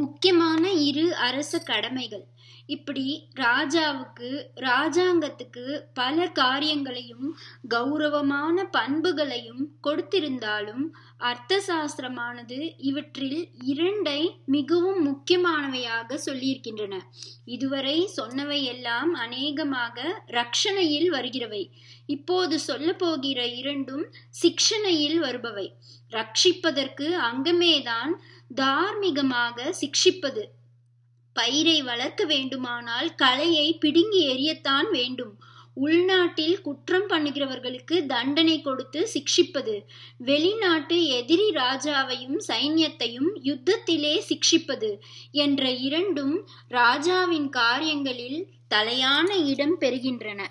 முக்கியமான இரு அரச கடமைகள் இப்படி ராஜாவுக்கு ராஜாங்கத்துக்கு பல காரியங்களையும் கௌரவமான பண்புகளையும் கொடுத்திருந்தாலும் அர்த்த சாஸ்திரமானது இவற்றில் இரண்டை மிகவும் முக்கியமானவையாக சொல்லியிருக்கின்றன இதுவரை சொன்னவை எல்லாம் அநேகமாக ரக்ஷணையில் வருகிறவை இப்போது சொல்ல போகிற இரண்டும் சிக்ஷணையில் வருபவை ரட்சிப்பதற்கு அங்கமேதான் தார்மீகமாக சிக்ஷிப்பது பயிரை வளர்க்க வேண்டுமானால் கலையை பிடுங்கி எரியத்தான் வேண்டும் உள்நாட்டில் குற்றம் பண்ணுகிறவர்களுக்கு தண்டனை கொடுத்து சிக்ஷிப்பது வெளிநாட்டு எதிரி ராஜாவையும் சைன்யத்தையும் யுத்தத்திலே சிக்ஷிப்பது என்ற இரண்டும் ராஜாவின் காரியங்களில் தலையான இடம் பெறுகின்றன